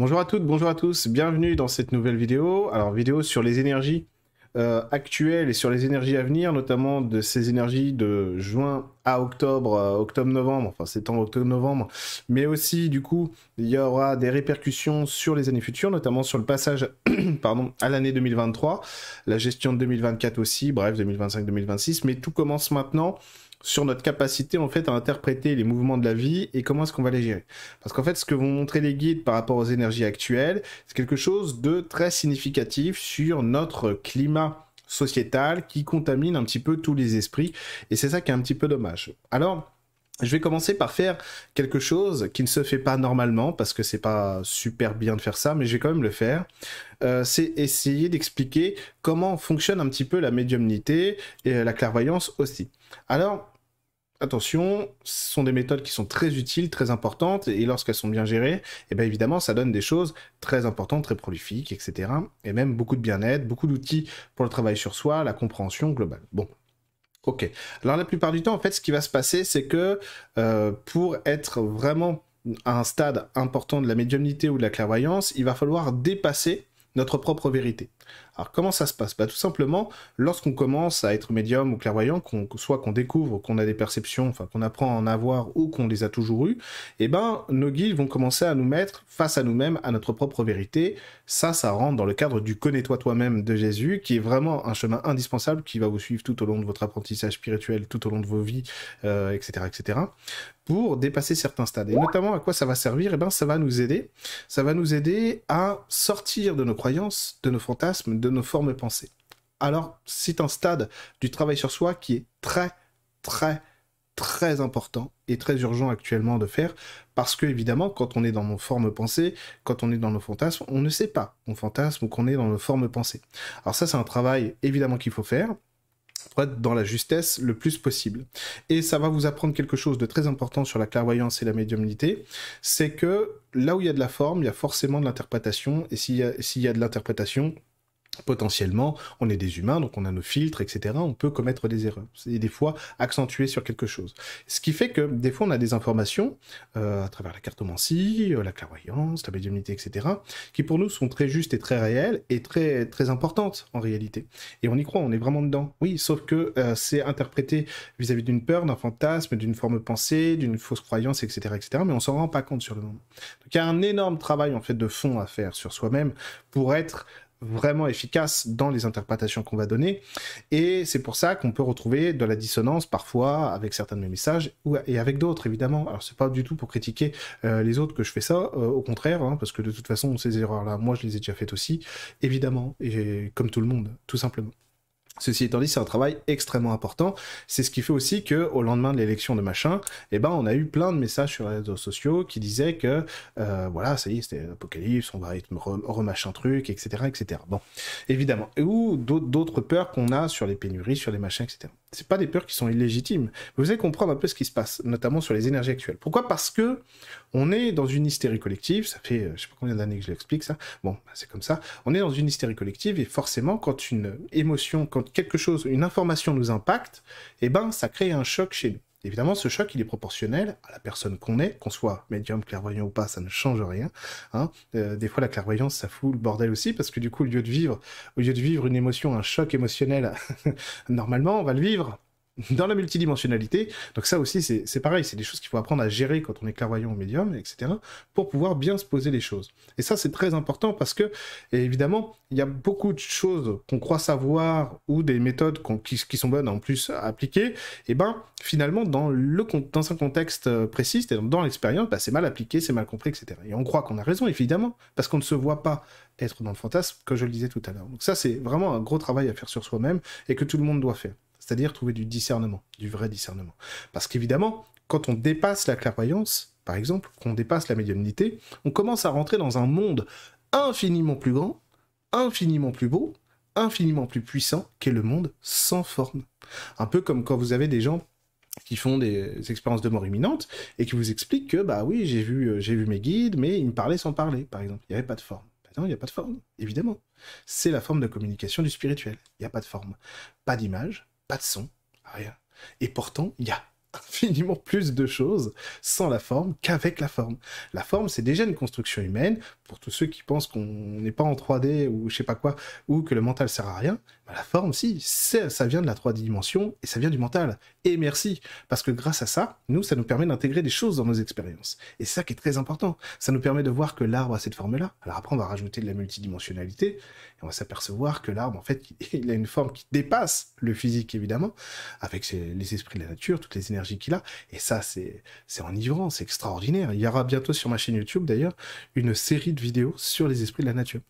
Bonjour à toutes, bonjour à tous, bienvenue dans cette nouvelle vidéo. Alors vidéo sur les énergies euh, actuelles et sur les énergies à venir, notamment de ces énergies de juin à octobre, euh, octobre-novembre, enfin c'est en octobre-novembre, mais aussi du coup il y aura des répercussions sur les années futures, notamment sur le passage pardon, à l'année 2023, la gestion de 2024 aussi, bref 2025-2026, mais tout commence maintenant sur notre capacité en fait à interpréter les mouvements de la vie et comment est-ce qu'on va les gérer. Parce qu'en fait, ce que vont montrer les guides par rapport aux énergies actuelles, c'est quelque chose de très significatif sur notre climat sociétal qui contamine un petit peu tous les esprits et c'est ça qui est un petit peu dommage. Alors, je vais commencer par faire quelque chose qui ne se fait pas normalement parce que c'est pas super bien de faire ça, mais je vais quand même le faire. Euh, c'est essayer d'expliquer comment fonctionne un petit peu la médiumnité et euh, la clairvoyance aussi. Alors, attention, ce sont des méthodes qui sont très utiles, très importantes, et lorsqu'elles sont bien gérées, et eh bien évidemment, ça donne des choses très importantes, très prolifiques, etc. Et même beaucoup de bien-être, beaucoup d'outils pour le travail sur soi, la compréhension globale. Bon. Ok. Alors la plupart du temps, en fait, ce qui va se passer, c'est que euh, pour être vraiment à un stade important de la médiumnité ou de la clairvoyance, il va falloir dépasser notre propre vérité. Alors comment ça se passe pas bah, Tout simplement, lorsqu'on commence à être médium ou clairvoyant, qu'on, soit qu'on découvre qu'on a des perceptions, enfin qu'on apprend à en avoir ou qu'on les a toujours eues, eh ben, nos guides vont commencer à nous mettre face à nous-mêmes, à notre propre vérité. Ça, ça rentre dans le cadre du connais-toi toi-même de Jésus, qui est vraiment un chemin indispensable qui va vous suivre tout au long de votre apprentissage spirituel, tout au long de vos vies, etc., euh, etc., pour dépasser certains stades. Et notamment, à quoi ça va servir Eh ben, ça va nous aider. Ça va nous aider à sortir de nos croyances, de nos fantasmes, de nos formes pensées. Alors, c'est un stade du travail sur soi qui est très, très, très important et très urgent actuellement de faire parce que évidemment quand on est dans nos formes pensées, quand on est dans nos fantasmes, on ne sait pas qu'on fantasme ou qu'on est dans nos formes pensées. Alors ça c'est un travail évidemment qu'il faut faire pour être dans la justesse le plus possible. Et ça va vous apprendre quelque chose de très important sur la clairvoyance et la médiumnité, c'est que là où il y a de la forme, il y a forcément de l'interprétation, et s'il y a de l'interprétation, potentiellement, on est des humains, donc on a nos filtres, etc. On peut commettre des erreurs et des fois accentuer sur quelque chose. Ce qui fait que des fois, on a des informations euh, à travers la cartomancie, euh, la clairvoyance, la médiumnité, etc., qui pour nous sont très justes et très réelles et très, très importantes en réalité. Et on y croit, on est vraiment dedans. Oui, sauf que euh, c'est interprété vis-à-vis d'une peur, d'un fantasme, d'une forme pensée, d'une fausse croyance, etc., etc., mais on s'en rend pas compte sur le moment. Donc il y a un énorme travail en fait de fond à faire sur soi-même pour être vraiment efficace dans les interprétations qu'on va donner. Et c'est pour ça qu'on peut retrouver de la dissonance parfois avec certains de mes messages et avec d'autres, évidemment. Alors, c'est pas du tout pour critiquer euh, les autres que je fais ça, euh, au contraire, hein, parce que de toute façon, ces erreurs-là, moi, je les ai déjà faites aussi, évidemment, et comme tout le monde, tout simplement. Ceci étant dit, c'est un travail extrêmement important. C'est ce qui fait aussi que au lendemain de l'élection de machin, eh ben, on a eu plein de messages sur les réseaux sociaux qui disaient que euh, voilà, ça y est, c'était l'apocalypse, on va remachin truc, etc., etc. Bon, évidemment. Ou d'autres peurs qu'on a sur les pénuries, sur les machins, etc. C'est pas des peurs qui sont illégitimes. Vous allez comprendre un peu ce qui se passe, notamment sur les énergies actuelles. Pourquoi Parce que on est dans une hystérie collective. Ça fait euh, je sais pas combien d'années que je l'explique ça. Bon, bah, c'est comme ça. On est dans une hystérie collective et forcément, quand une émotion, quand quelque chose, une information nous impacte, eh ben, ça crée un choc chez nous. Évidemment, ce choc, il est proportionnel à la personne qu'on est, qu'on soit médium, clairvoyant ou pas, ça ne change rien. Hein. Euh, des fois, la clairvoyance, ça fout le bordel aussi, parce que du coup, au lieu de vivre, au lieu de vivre une émotion, un choc émotionnel, normalement, on va le vivre dans la multidimensionnalité. Donc ça aussi, c'est pareil, c'est des choses qu'il faut apprendre à gérer quand on est clairvoyant au médium, etc., pour pouvoir bien se poser les choses. Et ça, c'est très important parce que, évidemment, il y a beaucoup de choses qu'on croit savoir ou des méthodes qui, sont bonnes en plus à appliquer, et eh ben finalement, dans, le, dans un contexte euh, précis, et dans l'expérience, bah, c'est mal appliqué, c'est mal compris, etc. Et on croit qu'on a raison, évidemment, parce qu'on ne se voit pas être dans le fantasme, comme je le disais tout à l'heure. Donc ça, c'est vraiment un gros travail à faire sur soi-même et que tout le monde doit faire c'est-à-dire trouver du discernement, du vrai discernement. Parce qu'évidemment, quand on dépasse la clairvoyance, par exemple, qu'on dépasse la médiumnité, on commence à rentrer dans un monde infiniment plus grand, infiniment plus beau, infiniment plus puissant qu'est le monde sans forme. Un peu comme quand vous avez des gens qui font des expériences de mort imminente et qui vous expliquent que bah oui j'ai vu euh, vu mes guides mais ils me parlaient sans parler par exemple il n'y avait pas de forme bah non il n'y a pas de forme évidemment c'est la forme de communication du spirituel il n'y a pas de forme pas d'image pas de son, rien. Et pourtant, il y a infiniment plus de choses sans la forme qu'avec la forme. La forme, c'est déjà une construction humaine, pour tous ceux qui pensent qu'on n'est pas en 3D ou je sais pas quoi, ou que le mental sert à rien, la forme, si, ça vient de la trois dimension, et ça vient du mental. Et merci, parce que grâce à ça, nous, ça nous permet d'intégrer des choses dans nos expériences. Et ça qui est très important, ça nous permet de voir que l'arbre a cette forme-là. Alors après, on va rajouter de la multidimensionnalité et on va s'apercevoir que l'arbre, en fait, il a une forme qui dépasse le physique, évidemment, avec les esprits de la nature, toutes les énergies qu'il a. Et ça, c'est enivrant, c'est extraordinaire. Il y aura bientôt sur ma chaîne YouTube, d'ailleurs, une série de vidéos sur les esprits de la nature.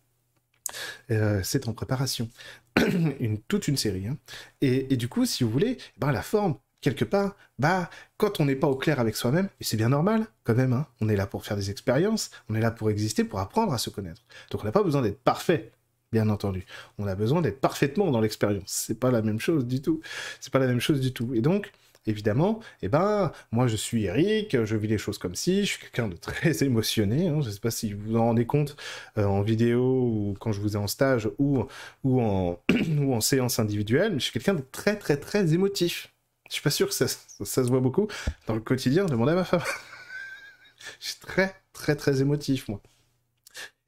Euh, c'est en préparation. une, toute une série. Hein. Et, du coup, si vous voulez, eh ben, la forme, quelque part, bah, quand on n'est pas au clair avec soi-même, et c'est bien normal quand même, hein. on est là pour faire des expériences, on est là pour exister, pour apprendre à se connaître. Donc on n'a pas besoin d'être parfait. Bien entendu, on a besoin d'être parfaitement dans l'expérience. C'est pas la même chose du tout. C'est pas la même chose du tout. Et donc, évidemment, eh ben, moi je suis Eric, je vis les choses comme si, je suis quelqu'un de très émotionné, hein. je ne sais pas si vous vous en rendez compte euh, en vidéo ou quand je vous ai en stage ou, ou, en, séance individuelle, je suis quelqu'un de très très très émotif. Je suis pas sûr que ça, ça, ça se voit beaucoup dans le quotidien, demandez à ma femme. je suis très très très émotif, moi.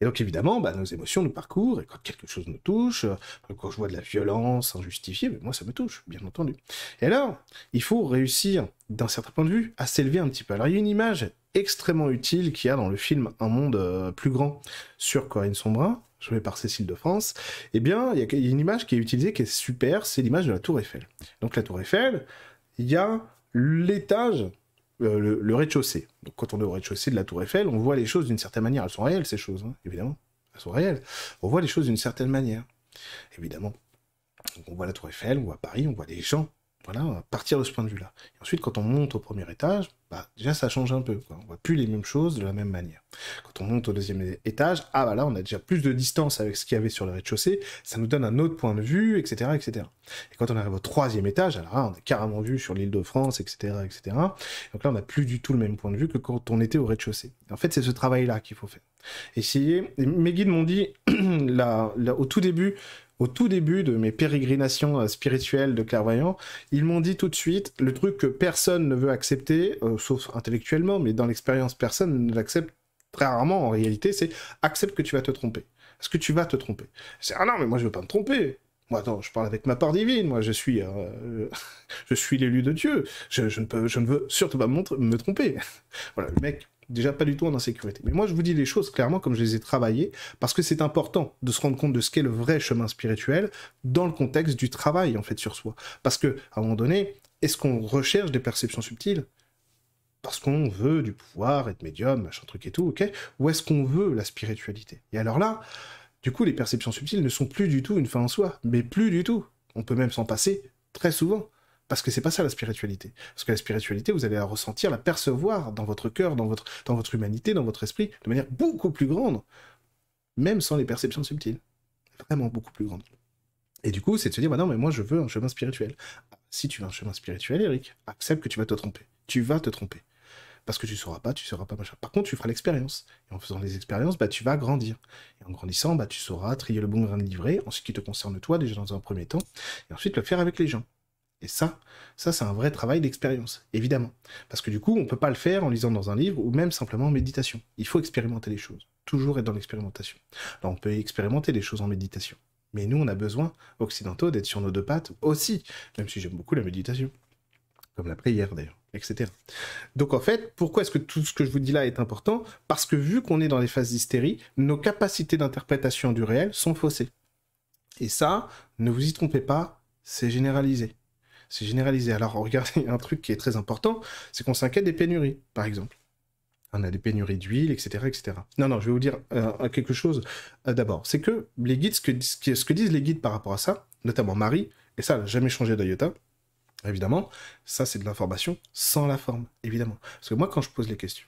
Et donc évidemment, bah, nos émotions nous parcourent, et quand quelque chose nous touche, euh, quand je vois de la violence injustifiée, moi ça me touche, bien entendu. Et alors, il faut réussir, d'un certain point de vue, à s'élever un petit peu. Alors il y a une image extrêmement utile qu'il y a dans le film Un monde euh, plus grand sur Corinne Sombrin, jouée par Cécile de France, eh bien, il y a une image qui est utilisée qui est super, c'est l'image de la Tour Eiffel. Donc la Tour Eiffel, il y a l'étage euh, le, rez-de-chaussée. Donc quand on est au rez-de-chaussée de la tour Eiffel, on voit les choses d'une certaine manière. Elles sont réelles, ces choses, hein, évidemment. Elles sont réelles. On voit les choses d'une certaine manière, évidemment. Donc on voit la tour Eiffel, on voit Paris, on voit des gens, voilà, va partir de ce point de vue-là. ensuite, quand on monte au premier étage, bah, déjà ça change un peu. Quoi. On voit plus les mêmes choses de la même manière. Quand on monte au deuxième étage, ah bah là, on a déjà plus de distance avec ce qu'il y avait sur le rez-de-chaussée. Ça nous donne un autre point de vue, etc., etc. Et quand on arrive au troisième étage, alors là, on a carrément vu sur l'île de France, etc., etc. Donc là, on n'a plus du tout le même point de vue que quand on était au rez-de-chaussée. En fait, c'est ce travail-là qu'il faut faire. Essayez, mes guides m'ont dit au tout début, au tout début de mes pérégrinations euh, spirituelles de clairvoyant, ils m'ont dit tout de suite le truc que personne ne veut accepter, euh, sauf intellectuellement, mais dans l'expérience, personne ne l'accepte très rarement en réalité, c'est accepte que tu vas te tromper. Est-ce que tu vas te tromper C'est ah non, mais moi je veux pas me tromper. Moi, attends, je parle avec ma part divine. Moi, je suis, euh, je suis l'élu de Dieu. Je, ne peux, je ne veux surtout pas me, me tromper. voilà, le mec déjà pas du tout en insécurité. Mais moi, je vous dis les choses clairement comme je les ai travaillées, parce que c'est important de se rendre compte de ce qu'est le vrai chemin spirituel dans le contexte du travail, en fait, sur soi. Parce que, à un moment donné, est-ce qu'on recherche des perceptions subtiles parce qu'on veut du pouvoir, être médium, machin truc et tout, ok Ou est-ce qu'on veut la spiritualité Et alors là, du coup, les perceptions subtiles ne sont plus du tout une fin en soi, mais plus du tout. On peut même s'en passer très souvent. Parce que c'est pas ça la spiritualité. Parce que la spiritualité, vous allez la ressentir, la percevoir dans votre cœur, dans votre, dans votre humanité, dans votre esprit, de manière beaucoup plus grande, même sans les perceptions subtiles. Vraiment beaucoup plus grande. Et du coup, c'est de se dire, bah non, mais moi je veux un chemin spirituel. Si tu veux un chemin spirituel, Eric, accepte que tu vas te tromper. Tu vas te tromper parce que tu sauras pas, tu sauras pas machin. Par contre, tu feras l'expérience. Et en faisant les expériences, bah, tu vas grandir. Et en grandissant, bah, tu sauras trier le bon grain de livret en ce qui te concerne toi, déjà dans un premier temps, et ensuite le faire avec les gens. Et ça, ça c'est un vrai travail d'expérience, évidemment. Parce que du coup, on ne peut pas le faire en lisant dans un livre ou même simplement en méditation. Il faut expérimenter les choses. Toujours être dans l'expérimentation. Alors on peut expérimenter les choses en méditation. Mais nous, on a besoin, occidentaux, d'être sur nos deux pattes aussi, même si j'aime beaucoup la méditation. Comme la prière d'ailleurs, etc. Donc en fait, pourquoi est-ce que tout ce que je vous dis là est important Parce que vu qu'on est dans les phases d'hystérie, nos capacités d'interprétation du réel sont faussées. Et ça, ne vous y trompez pas, c'est généralisé. C'est généralisé. Alors regardez, un truc qui est très important, c'est qu'on s'inquiète des pénuries, par exemple. On a des pénuries d'huile, etc., etc. Non, non, je vais vous dire euh, quelque chose euh, d'abord. C'est que les guides, ce que, disent les guides par rapport à ça, notamment Marie, et ça, n'a jamais changé d'Iota, évidemment, ça c'est de l'information sans la forme, évidemment. Parce que moi, quand je pose les questions,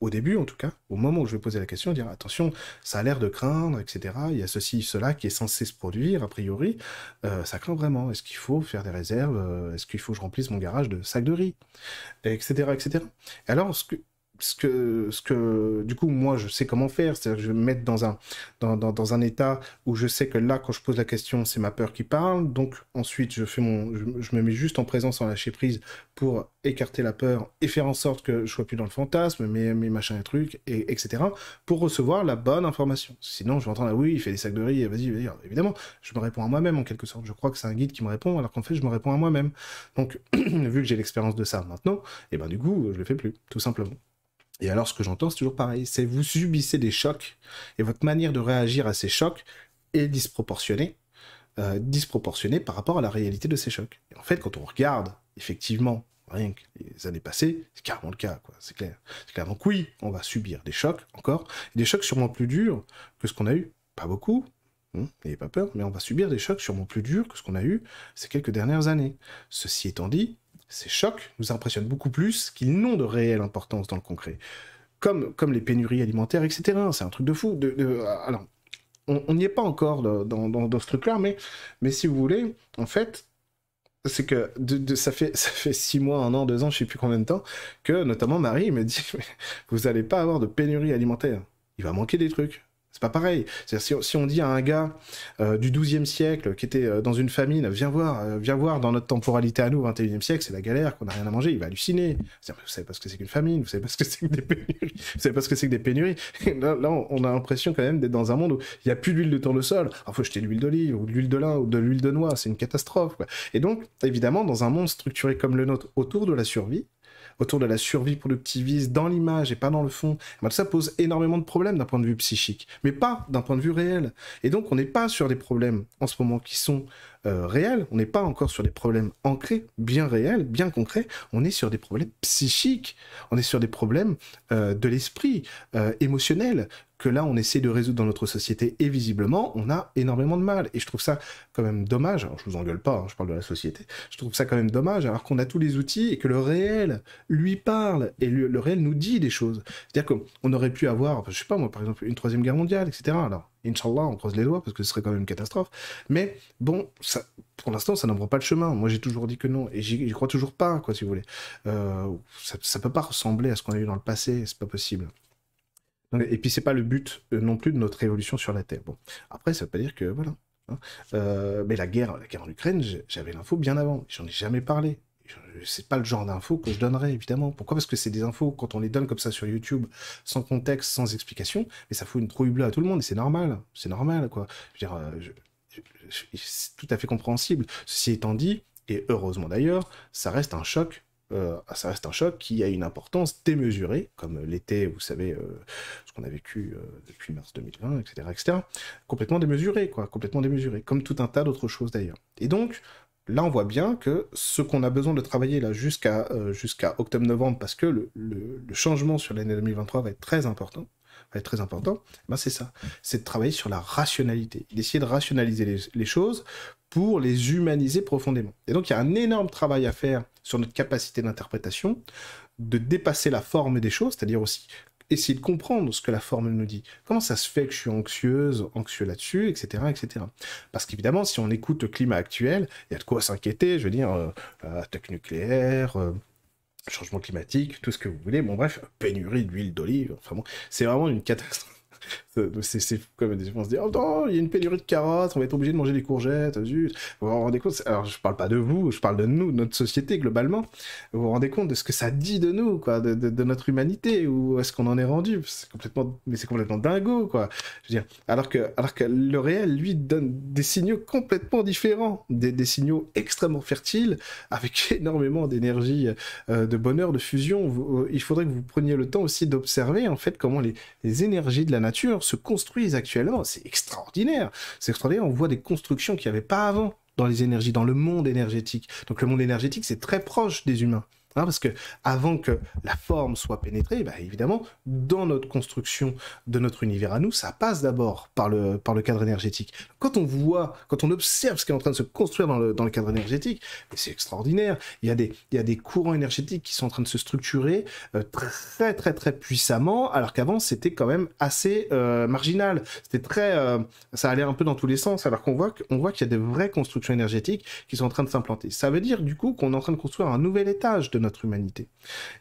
au début en tout cas, au moment où je vais poser la question, dire attention, ça a l'air de craindre, etc. Il y a ceci, cela qui est censé se produire, a priori, euh, ça craint vraiment. Est-ce qu'il faut faire des réserves euh, Est-ce qu'il faut que je remplisse mon garage de sacs de riz Etc. etc. alors, ce que, ce que, ce que, du coup, moi, je sais comment faire, c'est-à-dire que je vais me mettre dans un, dans, un état où je sais que là, quand je pose la question, c'est ma peur qui parle, donc ensuite, je, fais mon, je, me mets juste en présence sans lâcher prise pour écarter la peur et faire en sorte que je sois plus dans le fantasme, mes, mes machins et trucs, et, etc., pour recevoir la bonne information. Sinon, je vais entendre, ah oui, il fait des sacs de riz, vas-y, vas-y. Évidemment, je me réponds à moi-même en quelque sorte. Je crois que c'est un guide qui me répond, alors qu'en fait, je me réponds à moi-même. Donc, vu que j'ai l'expérience de ça maintenant, et eh ben du coup, je le fais plus, tout simplement. Et alors, ce que j'entends, c'est toujours pareil. C'est vous subissez des chocs, et votre manière de réagir à ces chocs est disproportionnée, euh, disproportionnée par rapport à la réalité de ces chocs. Et en fait, quand on regarde, effectivement, rien que les années passées, c'est carrément le cas, quoi, c'est clair. C'est clair. Donc oui, on va subir des chocs, encore, des chocs sûrement plus durs que ce qu'on a eu, pas beaucoup, hein, n'ayez pas peur, mais on va subir des chocs sûrement plus durs que ce qu'on a eu ces quelques dernières années. Ceci étant dit, ces chocs nous impressionnent beaucoup plus qu'ils n'ont de réelle importance dans le concret. Comme, comme les pénuries alimentaires, etc. Hein, c'est un truc de fou. De, alors, on n'y est pas encore dans, dans, dans ce truc-là, mais, mais si vous voulez, en fait, c'est que de, ça, fait, ça fait six mois, un an, deux ans, je sais plus combien de temps, que notamment Marie me dit, vous n'allez pas avoir de pénurie alimentaire. Il va manquer des trucs. C'est pas pareil. cest si, on dit à un gars euh, du 12e siècle qui était euh, dans une famine, viens voir, euh, viens voir dans notre temporalité à nous, 21e siècle, c'est la galère, qu'on n'a rien à manger, il va halluciner. Vous savez pas ce que c'est qu'une famine, vous savez pas ce que c'est que des pénuries, vous savez pas ce que c'est que des pénuries. Là, on a l'impression quand même d'être dans un monde où il n'y a plus d'huile de tournesol. Il ah, faut jeter de l'huile d'olive, ou de l'huile de lin, ou de l'huile de noix, c'est une catastrophe. Et donc, évidemment, dans un monde structuré comme le nôtre autour de la survie, autour de la survie productiviste, dans l'image et pas dans le fond, eh ben, ça pose énormément de problèmes d'un point de vue psychique, mais pas d'un point de vue réel. Et donc on n'est pas sur des problèmes en ce moment qui sont euh, réels, on n'est pas encore sur des problèmes ancrés, bien réels, bien concrets, on est sur des problèmes psychiques, on est sur des problèmes euh, de l'esprit, euh, émotionnel, que là on essaie de résoudre dans notre société et visiblement on a énormément de mal et je trouve ça quand même dommage alors je vous engueule pas hein, je parle de la société je trouve ça quand même dommage alors qu'on a tous les outils et que le réel lui parle et le, réel nous dit des choses c'est à dire qu'on aurait pu avoir je sais pas moi par exemple une troisième guerre mondiale etc alors Inch'Allah, on croise les doigts parce que ce serait quand même une catastrophe. Mais bon, ça, pour l'instant, ça n'en prend pas le chemin. Moi, j'ai toujours dit que non. Et j'y crois toujours pas, quoi, si vous voulez. Euh, ça ne peut pas ressembler à ce qu'on a eu dans le passé. C'est pas possible. Et puis c'est pas le but euh, non plus de notre révolution sur la Terre. Bon, après ça veut pas dire que voilà. Hein. Euh, mais la guerre, la guerre en Ukraine, j'avais l'info bien avant. J'en ai jamais parlé. C'est pas le genre d'info que je donnerais évidemment. Pourquoi Parce que c'est des infos quand on les donne comme ça sur YouTube, sans contexte, sans explication, mais ça fout une trouille bleue à tout le monde et c'est normal. C'est normal quoi. Je veux dire, euh, c'est tout à fait compréhensible. Ceci étant dit, et heureusement d'ailleurs, ça reste un choc euh, ça reste un choc qui a une importance démesurée, comme l'été, vous savez, euh, ce qu'on a vécu euh, depuis mars 2020, etc., etc. Complètement démesuré, quoi, complètement démesuré, comme tout un tas d'autres choses d'ailleurs. Et donc, là, on voit bien que ce qu'on a besoin de travailler là jusqu'à jusqu'à octobre-novembre, parce que le, le, changement sur l'année 2023 va être très important, va être très important, eh ben c'est ça, c'est de travailler sur la rationalité, d'essayer de rationaliser les, les, choses pour les humaniser profondément. Et donc il y a un énorme travail à faire sur notre capacité d'interprétation, de dépasser la forme des choses, c'est-à-dire aussi essayer de comprendre ce que la forme nous dit. Comment ça se fait que je suis anxieuse, anxieux là-dessus, etc., etc. Parce qu'évidemment, si on écoute le climat actuel, il y a de quoi s'inquiéter, je veux dire, euh, euh, attaque nucléaire, euh, changement climatique, tout ce que vous voulez, bon bref, pénurie d'huile d'olive, enfin bon, c'est vraiment une catastrophe. C'est comme on se dit Oh il y a une pénurie de carottes, on va être obligé de manger des courgettes, juste Vous vous rendez compte Alors, je parle pas de vous, je parle de nous, de notre société globalement. Vous vous rendez compte de ce que ça dit de nous, quoi, de, de, notre humanité, où est-ce qu'on en est rendu C'est complètement, mais c'est complètement dingo, quoi. Je veux dire, alors que, alors que le réel, lui, donne des signaux complètement différents, des, des signaux extrêmement fertiles, avec énormément d'énergie, euh, de bonheur, de fusion. Euh, il faudrait que vous preniez le temps aussi d'observer, en fait, comment les, les énergies de la nature se construisent actuellement. C'est extraordinaire. C'est extraordinaire. On voit des constructions qui n'y avait pas avant dans les énergies, dans le monde énergétique. Donc le monde énergétique, c'est très proche des humains parce que avant que la forme soit pénétrée, bah, évidemment, dans notre construction de notre univers à nous, ça passe d'abord par le, par le cadre énergétique. Quand on voit, quand on observe ce qui est en train de se construire dans le, cadre énergétique, c'est extraordinaire. Il y, a des, il des courants énergétiques qui sont en train de se structurer euh, très, très, très puissamment, alors qu'avant, c'était quand même assez euh, marginal. C'était très. Euh, ça allait un peu dans tous les sens, alors qu'on voit, qu'on voit qu'il y a des vraies constructions énergétiques qui sont en train de s'implanter. Ça veut dire, du coup, qu'on est en train de construire un nouvel étage de notre notre humanité.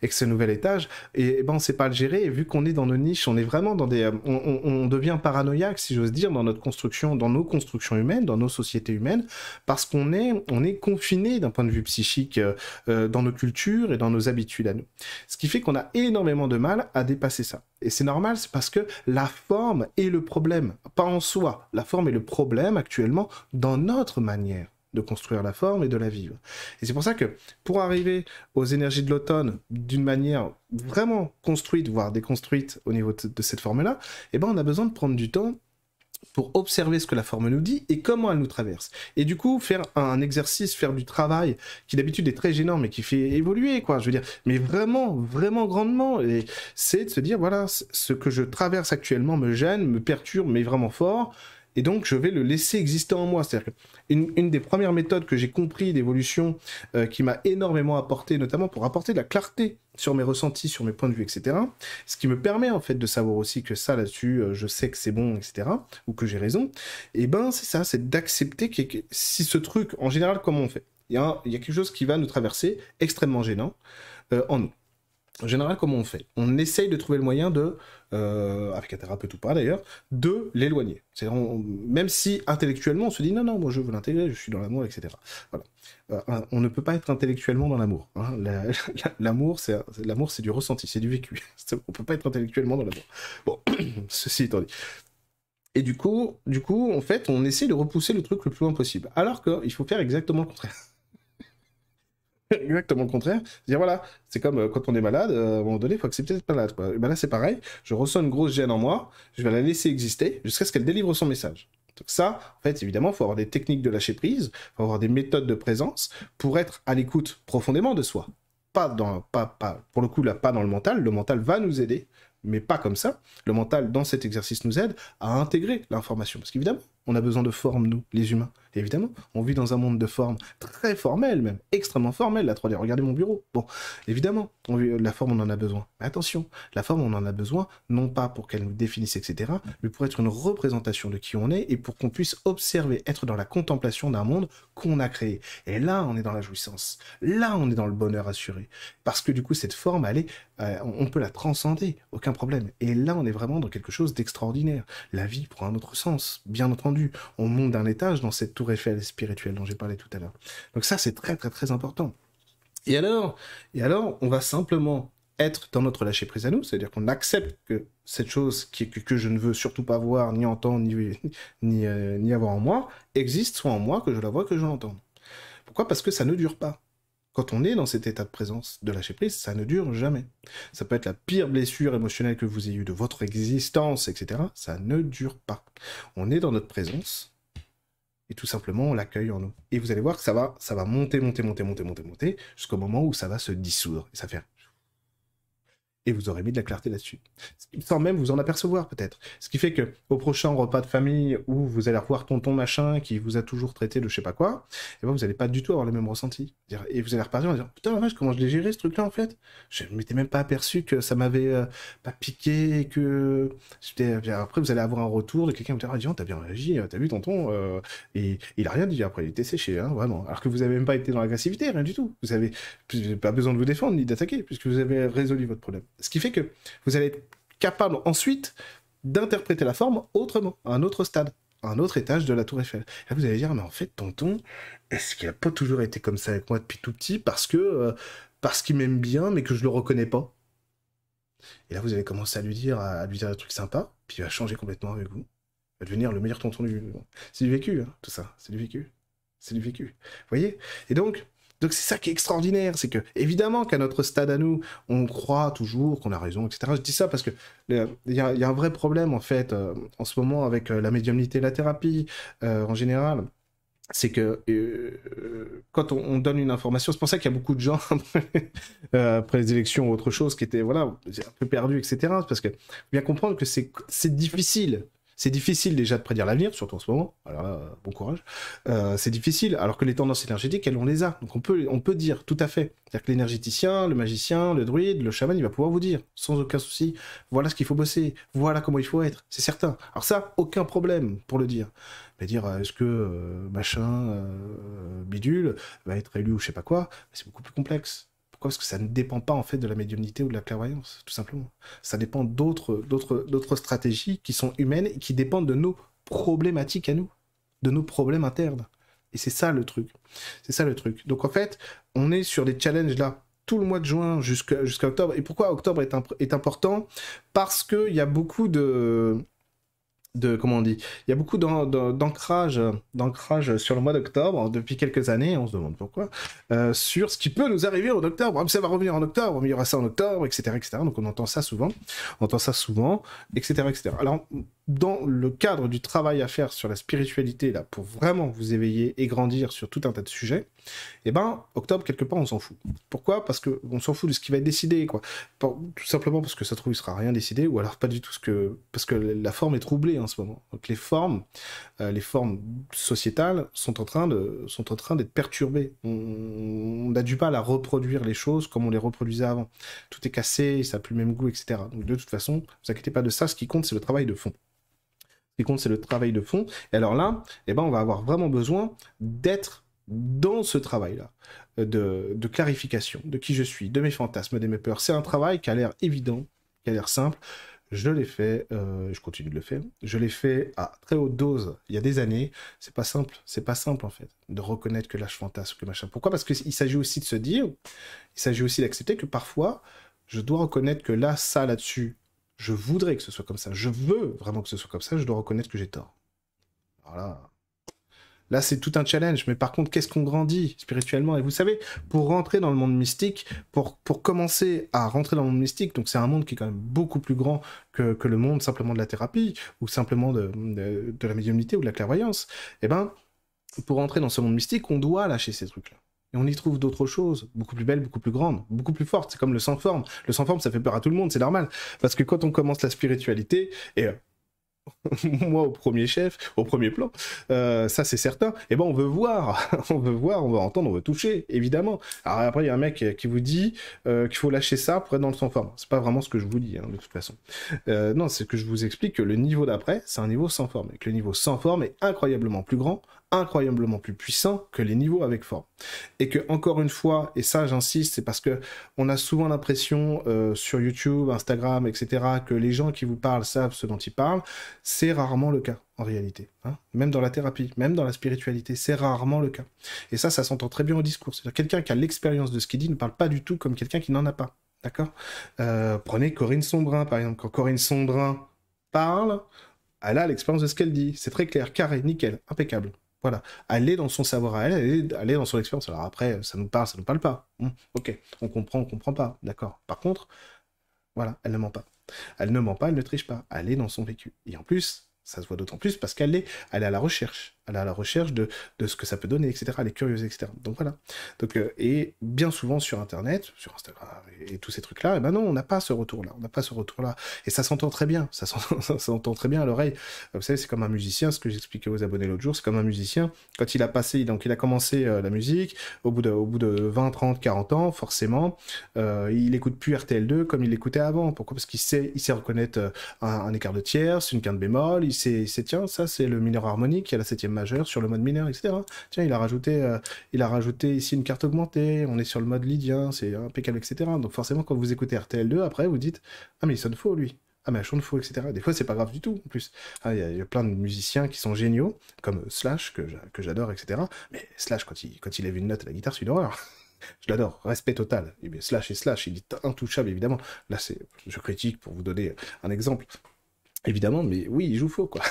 Et que ce nouvel étage, et, eh ben on sait pas le gérer. Et vu qu'on est dans nos niches, on est vraiment dans des, euh, on, devient paranoïaque, si j'ose dire, dans notre construction, dans nos constructions humaines, dans nos sociétés humaines, parce qu'on est, on est confiné d'un point de vue psychique euh, euh, dans nos cultures et dans nos habitudes à nous. Ce qui fait qu'on a énormément de mal à dépasser ça. Et c'est normal, c'est parce que la forme est le problème, pas en soi. La forme est le problème actuellement dans notre manière de construire la forme et de la vivre. Et c'est pour ça que pour arriver aux énergies de l'automne d'une manière vraiment construite, voire déconstruite au niveau de cette forme-là, et eh ben on a besoin de prendre du temps pour observer ce que la forme nous dit et comment elle nous traverse. Et du coup, faire un exercice, faire du travail qui d'habitude est très gênant mais qui fait évoluer, quoi, je veux dire, mais vraiment, vraiment grandement. Et c'est de se dire, voilà, ce que je traverse actuellement me gêne, me perturbe, mais vraiment fort et donc je vais le laisser exister en moi. C'est-à-dire qu'une une des premières méthodes que j'ai compris d'évolution euh, qui m'a énormément apporté, notamment pour apporter de la clarté sur mes ressentis, sur mes points de vue, etc. Ce qui me permet en fait de savoir aussi que ça là-dessus, euh, je sais que c'est bon, etc. Ou que j'ai raison. Et eh ben c'est ça, c'est d'accepter que, si ce truc, en général, comment on fait il y, a quelque chose qui va nous traverser, extrêmement gênant, euh, en nous en général, comment on fait On essaye de trouver le moyen de, euh, avec un thérapeute ou pas d'ailleurs, de l'éloigner. Même si intellectuellement on se dit non, non, moi je veux l'intégrer, je suis dans l'amour, etc. Voilà. Euh, on ne peut pas être intellectuellement dans l'amour. Hein. L'amour, c'est l'amour, c'est du ressenti, c'est du vécu. on ne peut pas être intellectuellement dans l'amour. Bon, ceci étant dit. Et du coup, du coup, en fait, on essaie de repousser le truc le plus loin possible. Alors qu'il faut faire exactement le contraire. exactement le contraire. Dire voilà, c'est comme euh, quand on est malade, euh, à un moment donné, il faut accepter d'être malade. Ben là, c'est pareil. Je ressens une grosse gêne en moi, je vais la laisser exister jusqu'à ce qu'elle délivre son message. Donc ça, en fait, évidemment, il faut avoir des techniques de lâcher prise, il faut avoir des méthodes de présence pour être à l'écoute profondément de soi. Pas dans, pas, pas, pour le coup, là, pas dans le mental. Le mental va nous aider, mais pas comme ça. Le mental, dans cet exercice, nous aide à intégrer l'information. Parce qu'évidemment, on a besoin de forme, nous, les humains évidemment, on vit dans un monde de forme très formelle, même extrêmement formelle, la 3D. Regardez mon bureau. Bon, évidemment, on vit, la forme, on en a besoin. Mais attention, la forme, on en a besoin, non pas pour qu'elle nous définisse, etc., mais pour être une représentation de qui on est et pour qu'on puisse observer, être dans la contemplation d'un monde qu'on a créé. Et là, on est dans la jouissance. Là, on est dans le bonheur assuré. Parce que du coup, cette forme, elle est, euh, on peut la transcender, aucun problème. Et là, on est vraiment dans quelque chose d'extraordinaire. La vie prend un autre sens, bien entendu. On monte d'un étage dans cette tour Eiffel spirituel dont j'ai parlé tout à l'heure. Donc ça, c'est très très très important. Et alors, et alors, on va simplement être dans notre lâcher prise à nous, c'est-à-dire qu'on accepte que cette chose qui, que, je ne veux surtout pas voir, ni entendre, ni, ni, euh, ni avoir en moi, existe soit en moi que je la vois, que je l'entende. Pourquoi Parce que ça ne dure pas. Quand on est dans cet état de présence de lâcher prise, ça ne dure jamais. Ça peut être la pire blessure émotionnelle que vous ayez eue de votre existence, etc. Ça ne dure pas. On est dans notre présence, et tout simplement on l'accueille en nous. Et vous allez voir que ça va, ça va monter, monter, monter, monter, monter, monter, jusqu'au moment où ça va se dissoudre et ça fait et vous aurez mis de la clarté là-dessus. Sans même vous en apercevoir peut-être. Ce qui fait que au prochain repas de famille où vous allez revoir tonton machin qui vous a toujours traité de je sais pas quoi, et eh ben vous n'allez pas du tout avoir le même ressenti. Et vous allez repartir en disant putain comment je l'ai géré ce truc-là en fait. Je m'étais même pas aperçu que ça m'avait euh, pas piqué que euh, après vous allez avoir un retour de quelqu'un qui vous dira tu t'as bien réagi, euh, t'as vu tonton et il a rien dit après, il était séché hein, vraiment. Alors que vous n'avez même pas été dans l'agressivité, rien du tout. Vous n'avez pas besoin de vous défendre ni d'attaquer puisque vous avez résolu votre problème. Ce qui fait que vous allez être capable ensuite d'interpréter la forme autrement, à un autre stade, à un autre étage de la tour Eiffel. Là, vous allez dire, mais en fait, tonton, est-ce qu'il n'a pas toujours été comme ça avec moi depuis tout petit parce que euh, parce qu'il m'aime bien, mais que je ne le reconnais pas Et là, vous allez commencer à lui dire, à, lui dire des trucs sympas, puis il va changer complètement avec vous. Il va devenir le meilleur tonton du monde. C'est du vécu, hein, tout ça. C'est du vécu. C'est du vécu. Vous voyez Et donc, donc c'est ça qui est extraordinaire, c'est que évidemment qu'à notre stade à nous, on croit toujours qu'on a raison, etc. Je dis ça parce que euh, il y, a un vrai problème en fait euh, en ce moment avec euh, la médiumnité, et la thérapie en général c'est que quand on, donne une information, c'est pour ça qu'il y a beaucoup de gens après les élections ou autre chose qui étaient voilà un peu perdus, etc. Parce que faut bien comprendre que c'est difficile c'est difficile déjà de prédire l'avenir, surtout en ce moment. là, euh, bon courage. Euh, c'est difficile, alors que les tendances énergétiques, elles, on les a. Donc on peut, on peut dire tout à fait. C'est-à-dire que l'énergéticien, le magicien, le druide, le chaman, il va pouvoir vous dire, sans aucun souci, voilà ce qu'il faut bosser, voilà comment il faut être, c'est certain. Alors ça, aucun problème pour le dire. Mais dire, euh, est-ce que machin, bidule, va être élu ou je sais pas quoi, c'est beaucoup plus complexe. Pourquoi Parce que ça ne dépend pas en fait de la médiumnité ou de la clairvoyance, tout simplement. Ça dépend d'autres, stratégies qui sont humaines et qui dépendent de nos problématiques à nous, de nos problèmes internes. Et c'est ça le truc. C'est ça le truc. Donc en fait, on est sur des challenges là tout le mois de juin jusqu'à octobre. Et pourquoi octobre est, est important Parce qu'il y a beaucoup de de comment on dit il y a beaucoup d'ancrage d'ancrage sur le mois d'octobre depuis quelques années on se demande pourquoi euh, sur ce qui peut nous arriver en octobre ah, ça va revenir en octobre il y aura ça en octobre etc donc on entend ça souvent on entend ça souvent etc etc alors dans le cadre du travail à faire sur la spiritualité, là, pour vraiment vous éveiller et grandir sur tout un tas de sujets, eh ben, octobre, quelque part, on s'en fout. Pourquoi Parce que on s'en fout de ce qui va être décidé, quoi. tout simplement parce que ça trouve, il sera rien décidé, ou alors pas du tout ce que... Parce que la forme est troublée en ce moment. Donc les formes, euh, les formes sociétales sont en train de, sont en train d'être perturbées. On, a du mal à reproduire les choses comme on les reproduisait avant. Tout est cassé, ça n'a plus le même goût, etc. Donc de toute façon, ne vous inquiétez pas de ça, ce qui compte, c'est le travail de fond compte, c'est le travail de fond. Et alors là, eh ben, on va avoir vraiment besoin d'être dans ce travail-là, euh, de, de, clarification de qui je suis, de mes fantasmes, de mes peurs. C'est un travail qui a l'air évident, qui a l'air simple. Je l'ai fait, euh, je continue de le faire. Je l'ai fait à très haute dose il y a des années. C'est pas simple, c'est pas simple en fait, de reconnaître que là je fantasme, que machin. Pourquoi Parce qu'il s'agit aussi de se dire, il s'agit aussi d'accepter que parfois je dois reconnaître que là, ça là-dessus, je voudrais que ce soit comme ça, je veux vraiment que ce soit comme ça, je dois reconnaître que j'ai tort. Voilà. Là, c'est tout un challenge, mais par contre, qu'est-ce qu'on grandit spirituellement Et vous savez, pour rentrer dans le monde mystique, pour, pour commencer à rentrer dans le monde mystique, donc c'est un monde qui est quand même beaucoup plus grand que, le monde simplement de la thérapie, ou simplement de, de la médiumnité ou de la clairvoyance, eh ben, pour rentrer dans ce monde mystique, on doit lâcher ces trucs-là. Et on y trouve d'autres choses, beaucoup plus belles, beaucoup plus grandes, beaucoup plus fortes. C'est comme le sans-forme. Le sans-forme, ça fait peur à tout le monde, c'est normal. Parce que quand on commence la spiritualité, et euh, moi au premier chef, au premier plan, euh, ça c'est certain, et eh ben on veut voir, on veut voir, on veut entendre, on veut toucher, évidemment. Alors après, il y a un mec qui vous dit euh, qu'il faut lâcher ça pour être dans le sans forme. C'est pas vraiment ce que je vous dis, hein, de toute façon. non, c'est que je vous explique que le niveau d'après, c'est un niveau sans forme, et que le niveau sans forme est incroyablement plus grand, incroyablement plus puissant que les niveaux avec forme. Et que encore une fois, et ça j'insiste, c'est parce que on a souvent l'impression euh, sur YouTube, Instagram, etc., que les gens qui vous parlent savent ce dont ils parlent. C'est rarement le cas en réalité. Hein. Même dans la thérapie, même dans la spiritualité, c'est rarement le cas. Et ça, ça s'entend très bien au discours. C'est-à-dire quelqu'un qui a l'expérience de ce qu'il dit ne parle pas du tout comme quelqu'un qui n'en a pas. D'accord euh, Prenez Corinne Sombrin, par exemple. Quand Corinne Sombrin parle, elle a l'expérience de ce qu'elle dit. C'est très clair, carré, nickel, impeccable. Voilà, aller dans son savoir à elle, aller dans son expérience. Alors après, ça nous parle, ça nous parle pas. Hein. ok, on comprend, on comprend pas. D'accord. Par contre, voilà, elle ne ment pas. Elle ne ment pas, elle ne triche pas. Elle est dans son vécu. Et en plus, ça se voit d'autant plus parce qu'elle est, elle est à la recherche à la, recherche de, de, ce que ça peut donner, etc. Elle est curieuse, etc. Donc voilà. Donc, euh, et bien souvent sur Internet, sur Instagram et, tous ces trucs-là, et eh ben non, on n'a pas ce retour-là. On n'a pas ce retour-là. Et ça s'entend très bien. Ça s'entend très bien à l'oreille. Vous savez, c'est comme un musicien, ce que j'expliquais aux abonnés l'autre jour, c'est comme un musicien. Quand il a passé, donc il a commencé euh, la musique, au bout, de, au bout de 20, 30, 40 ans, forcément, euh, il n'écoute plus RTL2 comme il l'écoutait avant. Pourquoi Parce qu'il sait, il sait reconnaître un, écart de tierce, une quinte bémol, il sait, il sait tiens, ça c'est le mineur harmonique, il y a la septième majeur, sur le mode mineur, etc. Tiens, il a rajouté, euh, il a rajouté ici une carte augmentée, on est sur le mode lydien, c'est un impeccable, etc. Donc forcément, quand vous écoutez RTL2, après, vous dites Ah, mais il sonne faux, lui. Ah, mais il sonne faux, etc. Des fois, c'est pas grave du tout, en plus. Ah, il y, a plein de musiciens qui sont géniaux, comme Slash, que j'adore, etc. Mais Slash, quand il, quand il lève une note à la guitare, c'est une horreur. Je l'adore, respect total. Et eh slash et slash, il est intouchable, évidemment. Là, c'est, je critique pour vous donner un exemple. Évidemment, mais oui, il joue faux, quoi.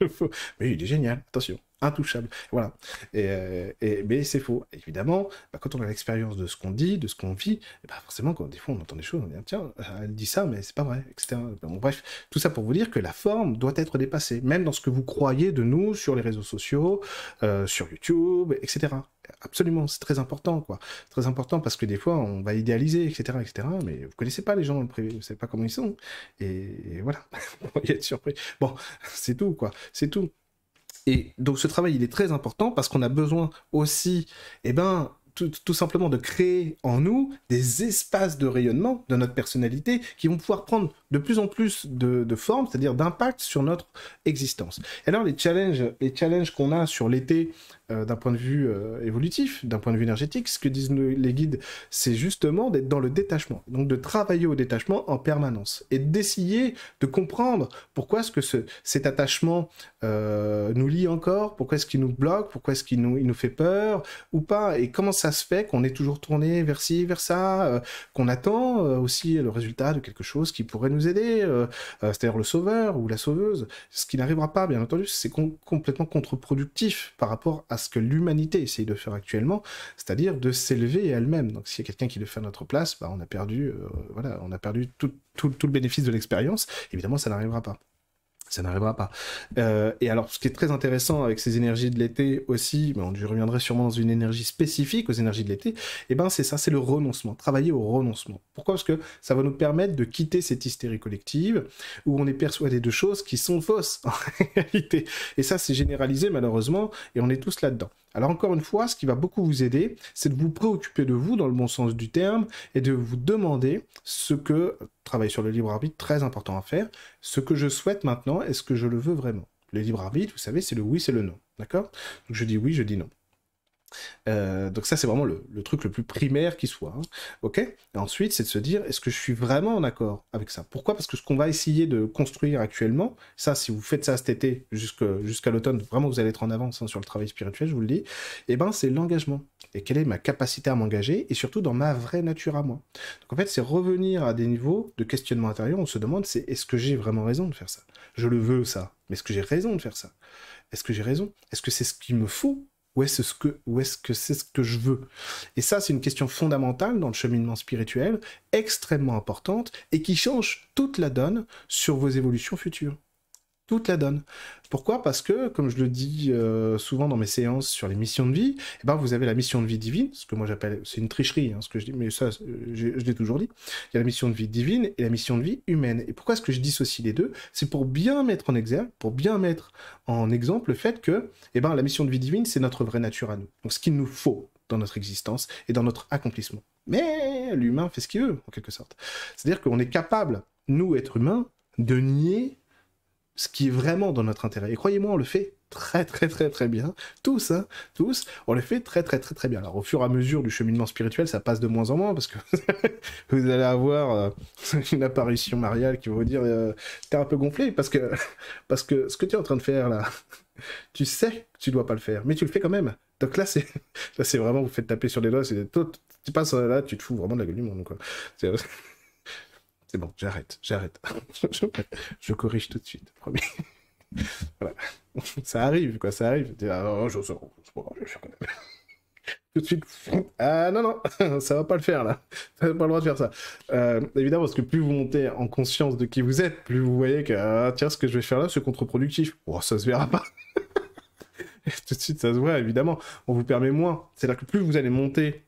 mais il est génial, attention intouchable. Voilà. Euh, et, mais c'est faux. Évidemment, bah, quand on a l'expérience de ce qu'on dit, de ce qu'on vit, eh ben, forcément, quand des fois on entend des choses, on dit ah, tiens, euh, elle dit ça, mais c'est pas vrai, etc. bref, tout ça pour vous dire que la forme doit être dépassée, même dans ce que vous croyez de nous sur les réseaux sociaux, euh, sur YouTube, etc. Absolument, c'est très important, quoi. Très important parce que des fois on va idéaliser, etc., etc. Mais vous connaissez pas les gens dans le privé, vous savez pas comment ils sont, et, voilà, vous être surpris. Bon, c'est tout, quoi. C'est tout. Et donc ce travail, il est très important parce qu'on a besoin aussi, eh ben, tout, simplement de créer en nous des espaces de rayonnement de notre personnalité qui vont pouvoir prendre de plus en plus de, de forme, c'est-à-dire d'impact sur notre existence. Et alors les challenges, les challenges qu'on a sur l'été euh, d'un point de vue euh, évolutif, d'un point de vue énergétique, ce que disent les guides, c'est justement d'être dans le détachement, donc de travailler au détachement en permanence et d'essayer de comprendre pourquoi est-ce que ce, cet attachement euh, nous lie encore, pourquoi est-ce qu'il nous bloque, pourquoi est-ce qu'il nous, il nous fait peur ou pas, et comment ça ça se fait qu'on est toujours tourné vers ci, vers ça, euh, qu'on attend euh, aussi le résultat de quelque chose qui pourrait nous aider, euh, c'est-à-dire le sauveur ou la sauveuse. Ce qui n'arrivera pas, bien entendu, c'est complètement contre-productif par rapport à ce que l'humanité essaye de faire actuellement, c'est-à-dire de s'élever elle-même. Donc s'il y a quelqu'un qui le fait à notre place, bah, on a perdu, voilà, on a perdu tout le bénéfice de l'expérience. Évidemment, ça n'arrivera pas. Ça n'arrivera pas. Euh, et alors, ce qui est très intéressant avec ces énergies de l'été aussi, mais ben, on y reviendrait sûrement dans une énergie spécifique aux énergies de l'été, eh ben c'est ça, c'est le renoncement. Travailler au renoncement. Pourquoi Parce que ça va nous permettre de quitter cette hystérie collective où on est persuadé de choses qui sont fausses en réalité. Et ça, c'est généralisé malheureusement, et on est tous là-dedans. Alors encore une fois, ce qui va beaucoup vous aider, c'est de vous préoccuper de vous dans le bon sens du terme et de vous demander ce que, travaille sur le libre arbitre, très important à faire, ce que je souhaite maintenant, est-ce que je le veux vraiment Le libre arbitre, vous savez, c'est le oui, c'est le non. D'accord Donc je dis oui, je dis non. Euh, donc ça, c'est vraiment le, truc le plus primaire qui soit. Hein. Ok ensuite, c'est de se dire, est-ce que je suis vraiment en accord avec ça Pourquoi Parce que ce qu'on va essayer de construire actuellement, ça, si vous faites ça cet été jusqu'à l'automne, vraiment, vous allez être en avance hein, sur le travail spirituel, je vous le dis, et eh ben, c'est l'engagement. Et quelle est ma capacité à m'engager, et surtout dans ma vraie nature à moi. Donc en fait, c'est revenir à des niveaux de questionnement intérieur, on se demande, c'est est-ce que j'ai vraiment raison de faire ça Je le veux, ça. Mais est-ce que j'ai raison de faire ça Est-ce que j'ai raison Est-ce que c'est ce qu'il me faut où est-ce que ce c'est ce que je veux Et ça, c'est une question fondamentale dans le cheminement spirituel, extrêmement importante et qui change toute la donne sur vos évolutions futures toute la donne. Pourquoi Parce que, comme je le dis euh, souvent dans mes séances sur les missions de vie, eh ben vous avez la mission de vie divine, ce que moi j'appelle, c'est une tricherie, hein, ce que je dis, mais ça, euh, je, l'ai toujours dit. Il y a la mission de vie divine et la mission de vie humaine. Et pourquoi est-ce que je dissocie les deux C'est pour bien mettre en exergue, pour bien mettre en exemple le fait que, eh ben, la mission de vie divine, c'est notre vraie nature à nous. Donc, ce qu'il nous faut dans notre existence et dans notre accomplissement. Mais l'humain fait ce qu'il veut, en quelque sorte. C'est-à-dire qu'on est capable, nous, êtres humains, de nier ce qui est vraiment dans notre intérêt. Et croyez-moi, on le fait très très très très bien. Tous, hein, tous, on le fait très très très très bien. Alors au fur et à mesure du cheminement spirituel, ça passe de moins en moins parce que vous allez avoir euh, une apparition mariale qui va vous dire euh, t'es un peu gonflé parce que parce que ce que tu es en train de faire là, tu sais que tu dois pas le faire, mais tu le fais quand même. Donc là, c'est vraiment vous faites taper sur les doigts. C'est tu passes là, tu te fous vraiment de la gueule du monde. C'est bon, j'arrête, j'arrête. je, corrige tout de suite, promis. voilà. Ça arrive, quoi, ça arrive. Oh, je, tout de suite, ah non, non, ça va pas le faire là. Ça n'a pas le droit de faire ça. Euh, évidemment, parce que plus vous montez en conscience de qui vous êtes, plus vous voyez que, ah, tiens, ce que je vais faire là, c'est contre-productif. Oh, ça se verra pas. tout de suite, ça se voit, évidemment. On vous permet moins. C'est-à-dire que plus vous allez monter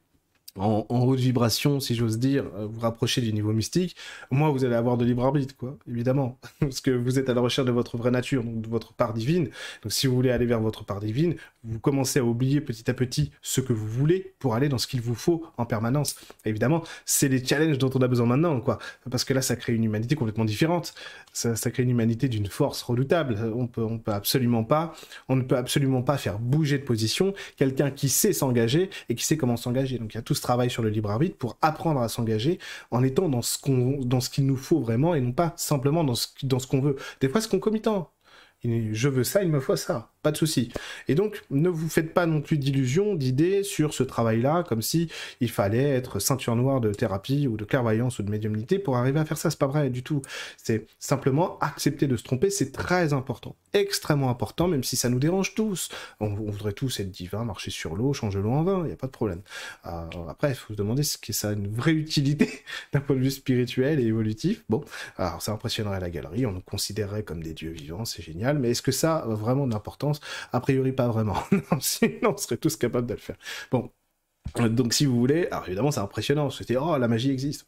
en, haute vibration, si j'ose dire, euh, vous rapprocher du niveau mystique, moins vous allez avoir de libre arbitre, quoi, évidemment. Parce que vous êtes à la recherche de votre vraie nature, donc de votre part divine. Donc si vous voulez aller vers votre part divine, vous commencez à oublier petit à petit ce que vous voulez pour aller dans ce qu'il vous faut en permanence. évidemment, c'est les challenges dont on a besoin maintenant, quoi. Parce que là, ça crée une humanité complètement différente. Ça, crée une humanité d'une force redoutable. On peut, absolument pas, on ne peut absolument pas faire bouger de position quelqu'un qui sait s'engager et qui sait comment s'engager. Donc il y a tout ce travail sur le libre arbitre pour apprendre à s'engager en étant dans ce qu'on, dans ce qu'il nous faut vraiment et non pas simplement dans ce, dans ce qu'on veut. Des fois, c'est concomitant. Je veux ça, il me faut ça pas de souci. Et donc, ne vous faites pas non plus d'illusions, d'idées sur ce travail-là, comme si il fallait être ceinture noire de thérapie ou de clairvoyance ou de médiumnité pour arriver à faire ça. C'est pas vrai du tout. C'est simplement accepter de se tromper. C'est très important, extrêmement important, même si ça nous dérange tous. On, voudrait tous être divins, marcher sur l'eau, changer l'eau en vin. Il n'y a pas de problème. Euh, après, il faut se demander ce que ça a une vraie utilité d'un point de vue spirituel et évolutif. Bon, alors ça impressionnerait la galerie. On nous considérerait comme des dieux vivants. C'est génial. Mais est-ce que ça a vraiment d'importance a priori, pas vraiment. sinon, on serait tous capables de le faire. Bon. Donc, si vous voulez, alors évidemment, c'est impressionnant. C'était, oh, la magie existe.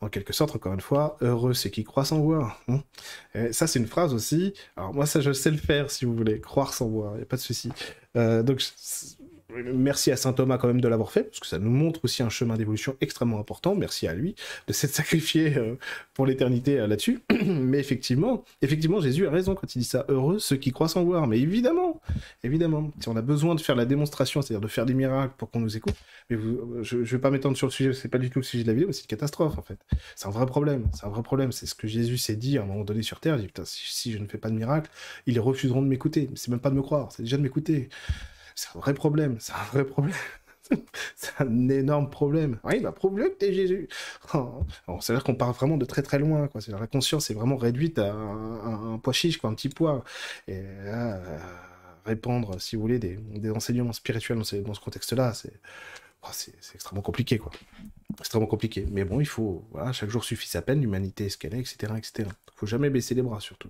en quelque sorte, encore une fois, heureux c'est qui croit sans voir. Hein. ça, c'est une phrase aussi. Alors, moi, ça, je sais le faire, si vous voulez, croire sans voir, il n'y a pas de souci. Euh, donc, merci à saint Thomas quand même de l'avoir fait, parce que ça nous montre aussi un chemin d'évolution extrêmement important. Merci à lui de s'être sacrifié euh, pour l'éternité euh, là-dessus. Mais effectivement, effectivement, Jésus a raison quand il dit ça. Heureux ceux qui croient sans voir. Mais évidemment, évidemment, si on a besoin de faire la démonstration, c'est-à-dire de faire des miracles pour qu'on nous écoute. Mais euh, je, ne vais pas m'étendre sur le sujet, c'est pas du tout le sujet de la vidéo, c'est une catastrophe en fait. C'est un vrai problème. C'est un vrai problème. C'est ce que Jésus s'est dit à un moment donné sur terre. dit putain, si, je ne fais pas de miracle, ils refuseront de m'écouter. C'est même pas de me croire, c'est déjà de m'écouter. C'est un vrai problème, c'est un vrai problème. c'est un énorme problème. Oui, bah prouve-le que t'es Jésus. C'est-à-dire qu'on part vraiment de très très loin. Quoi. La conscience est vraiment réduite à un, poids chiche, quoi, un petit poids. Et euh, répandre, si vous voulez, des, enseignements spirituels dans ce contexte-là, c'est ah, c'est extrêmement compliqué, quoi. Extrêmement compliqué. Mais bon, il faut, voilà, chaque jour suffit sa peine, l'humanité est ce qu'elle est, etc., ne Faut jamais baisser les bras, surtout.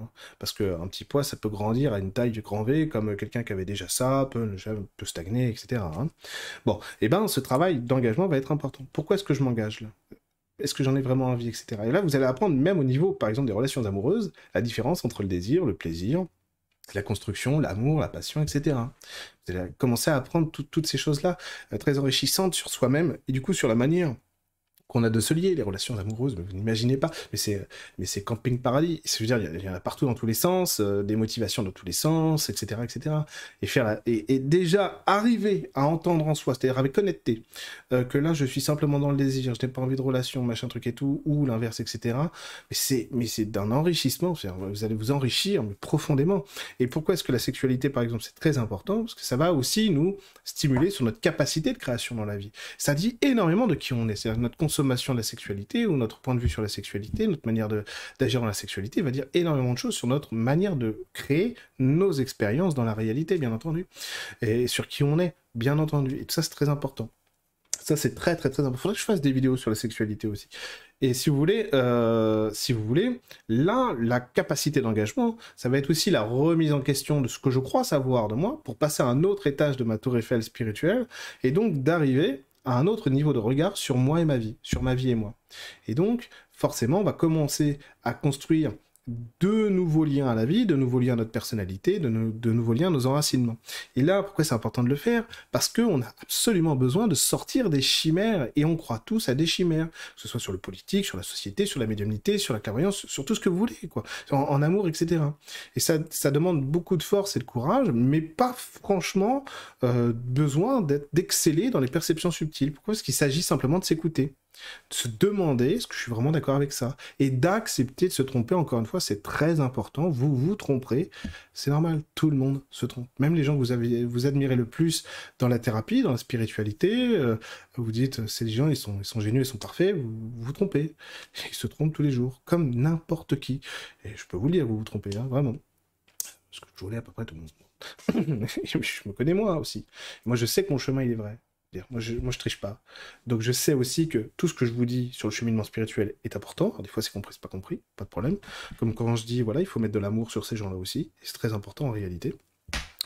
Hein. parce Parce qu'un petit poids, ça peut grandir à une taille de grand V, comme quelqu'un qui avait déjà ça, peut, peut stagner, etc. Hein. Bon, et eh ben, ce travail d'engagement va être important. Pourquoi est-ce que je m'engage, là est-ce que j'en ai vraiment envie, etc. Et là, vous allez apprendre, même au niveau, par exemple, des relations amoureuses, la différence entre le désir, le plaisir, la construction, l'amour, la passion, etc. Vous allez commencer à apprendre toutes ces choses-là, euh, très enrichissantes sur soi-même et du coup sur la manière qu'on a de se lier, les relations amoureuses, mais vous n'imaginez pas, mais c'est, mais c'est camping paradis. Je veux dire, il y, en a partout dans tous les sens, euh, des motivations dans tous les sens, etc., etc. Et faire, et, déjà arriver à entendre en soi, c'est-à-dire avec honnêteté, euh, que là je suis simplement dans le désir, je n'ai pas envie de relation, machin truc et tout, ou l'inverse, etc. Mais c'est, mais c'est d'un enrichissement. Vous allez vous enrichir profondément. Et pourquoi est-ce que la sexualité, par exemple, c'est très important Parce que ça va aussi nous stimuler sur notre capacité de création dans la vie. Ça dit énormément de qui on est, c'est-à-dire notre conscience consommation de la sexualité ou notre point de vue sur la sexualité, notre manière d'agir dans la sexualité va dire énormément de choses sur notre manière de créer nos expériences dans la réalité, bien entendu, et sur qui on est, bien entendu. Et tout ça, c'est très important. Ça, c'est très, très, très important. Faudrait que je fasse des vidéos sur la sexualité aussi. Et si vous voulez, euh, si vous voulez, là, la capacité d'engagement, ça va être aussi la remise en question de ce que je crois savoir de moi pour passer à un autre étage de ma tour Eiffel spirituelle et donc d'arriver un autre niveau de regard sur moi et ma vie, sur ma vie et moi. Et donc, forcément, on va commencer à construire de nouveaux liens à la vie, de nouveaux liens à notre personnalité, de, nouveaux liens à nos enracinements. Et là, pourquoi c'est important de le faire Parce qu'on a absolument besoin de sortir des chimères, et on croit tous à des chimères, que ce soit sur le politique, sur la société, sur la médiumnité, sur la clairvoyance, sur tout ce que vous voulez, quoi, en, amour, etc. Et ça, ça demande beaucoup de force et de courage, mais pas franchement euh, besoin d'exceller dans les perceptions subtiles. Pourquoi Parce qu'il s'agit simplement de s'écouter de se demander est-ce que je suis vraiment d'accord avec ça et d'accepter de se tromper encore une fois c'est très important vous vous tromperez c'est normal tout le monde se trompe même les gens que vous avez vous admirez le plus dans la thérapie dans la spiritualité euh, vous dites euh, ces gens ils sont ils sont géniaux ils sont parfaits vous vous, trompez ils se trompent tous les jours comme n'importe qui et je peux vous dire, vous vous trompez hein, vraiment parce que je voulais à peu près tout le monde je me connais moi aussi moi je sais que mon chemin il est vrai moi je, moi, je triche pas. Donc, je sais aussi que tout ce que je vous dis sur le cheminement spirituel est important. des fois, c'est compris, c'est pas compris, pas de problème. Comme quand je dis, voilà, il faut mettre de l'amour sur ces gens-là aussi. C'est très important en réalité.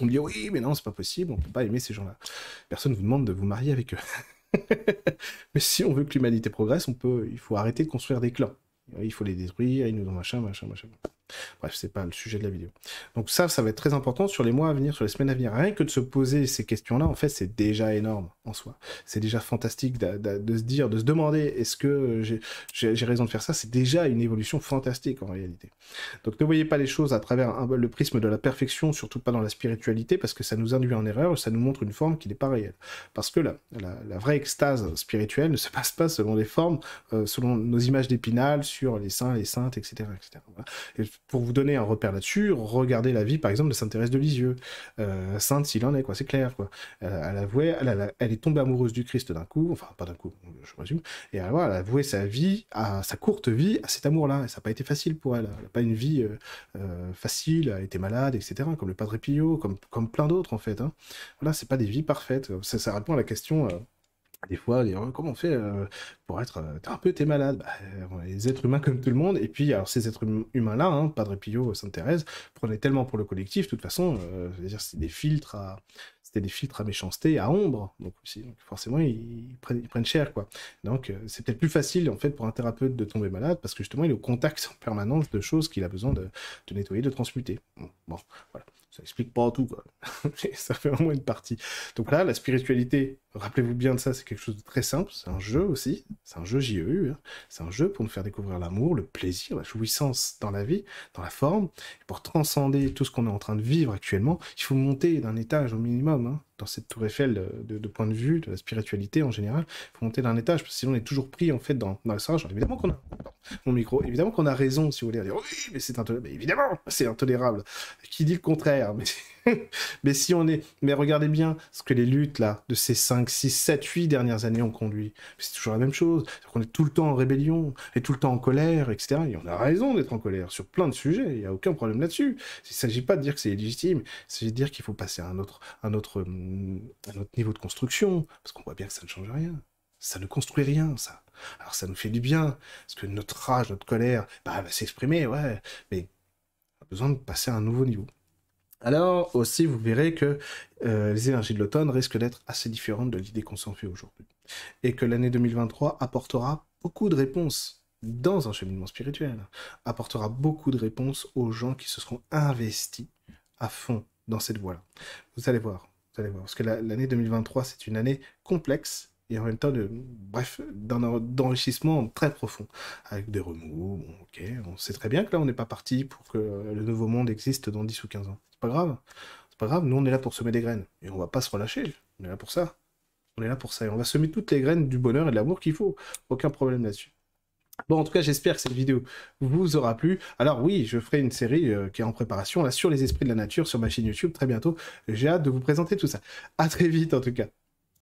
On me dit, oui, mais non, c'est pas possible, on peut pas aimer ces gens-là. Personne vous demande de vous marier avec eux. mais si on veut que l'humanité progresse, on peut, il faut arrêter de construire des clans. Il faut les détruire, ils nous ont machin, machin, machin. Bref, c'est pas le sujet de la vidéo. Donc ça, ça va être très important sur les mois à venir, sur les semaines à venir. Rien que de se poser ces questions-là, en fait, c'est déjà énorme en soi. C'est déjà fantastique de, se dire, de se demander, est-ce que j'ai raison de faire ça C'est déjà une évolution fantastique en réalité. Donc ne voyez pas les choses à travers le prisme de la perfection, surtout pas dans la spiritualité, parce que ça nous induit en erreur, ça nous montre une forme qui n'est pas réelle. Parce que la, vraie extase spirituelle ne se passe pas selon les formes, euh, selon nos images d'épinal sur les saints, les saintes, etc. etc pour vous donner un repère là-dessus, regardez la vie par exemple de Sainte Thérèse de Lisieux. Euh, sainte, s'il en est, quoi, c'est clair. Quoi. Euh, elle, elle elle, est tombée amoureuse du Christ d'un coup, enfin pas d'un coup, je résume, et elle, a elle sa vie, sa courte vie, à cet amour-là. Et ça n'a pas été facile pour elle. Elle n'a pas une vie euh, facile, elle était malade, etc. Comme le Padre Pio, comme, comme plein d'autres en fait. Hein. Voilà, c'est pas des vies parfaites. Ça, ça répond à la question des fois, comment on fait euh, pour être euh, thérapeute et malade bah, euh, êtres humains comme tout le monde. Et puis, alors, ces êtres hum, humains-là, hein, Padre Pio, Sainte Thérèse, prenaient tellement pour le collectif, de toute façon, des filtres à c'était des filtres à méchanceté, à ombre, donc, aussi, forcément ils, prennent, cher quoi. Donc c'est peut-être plus facile en fait pour un thérapeute de tomber malade parce que justement il est au contact en permanence de choses qu'il a besoin de, nettoyer, de transmuter. Bon, voilà, ça explique pas tout quoi, ça fait au moins une partie. Donc là, la spiritualité Rappelez-vous bien de ça, c'est quelque chose de très simple, c'est un jeu aussi, c'est un jeu JEU, hein. c'est un jeu pour nous faire découvrir l'amour, le plaisir, la jouissance dans la vie, dans la forme, pour transcender tout ce qu'on est en train de vivre actuellement, il faut monter d'un étage au minimum, hein. dans cette tour Eiffel euh, de, point de vue, de la spiritualité en général, il faut monter d'un étage, parce que sinon on est toujours pris en fait dans, dans sens, évidemment qu'on a, mon micro, évidemment qu'on a raison si vous voulez dire oui, mais c'est intolérable, évidemment, c'est intolérable, qui dit le contraire, mais, mais si on est, mais regardez bien ce que les luttes là, de ces cinq 5, 6, 7, 8 dernières années ont conduit. C'est toujours la même chose. on est tout le temps en rébellion et tout le temps en colère, etc. Et on a raison d'être en colère sur plein de sujets. Il n'y a aucun problème là-dessus. Il ne s'agit pas de dire que c'est illégitime. Il s'agit de dire qu'il faut passer à hum, un autre, niveau de construction. Parce qu'on voit bien que ça ne change rien. Ça ne construit rien, ça. Alors ça nous fait du bien. Parce que notre rage, notre colère, bah, va s'exprimer, ouais. Mais on a besoin de passer à un nouveau niveau alors aussi vous verrez que euh, les énergies de l'automne risquent d'être assez différentes de l'idée qu'on s'en fait aujourd'hui. Et que l'année 2023 apportera beaucoup de réponses dans un cheminement spirituel, apportera beaucoup de réponses aux gens qui se seront investis à fond dans cette voie-là. Vous allez voir, vous allez voir, parce que l'année 2023, c'est une année complexe et en même temps, de, bref, d'enrichissement très profond, avec des remous, bon, ok, on sait très bien que là, on n'est pas parti pour que le nouveau monde existe dans 10 ou 15 ans pas grave. C'est pas grave, nous on est là pour semer des graines. Et on va pas se relâcher, on est là pour ça. On est là pour ça. Et on va semer toutes les graines du bonheur et de l'amour qu'il faut. Aucun problème là-dessus. Bon, en tout cas, j'espère que cette vidéo vous aura plu. Alors oui, je ferai une série euh, qui est en préparation là sur les esprits de la nature sur ma chaîne YouTube très bientôt. J'ai hâte de vous présenter tout ça. À très vite en tout cas.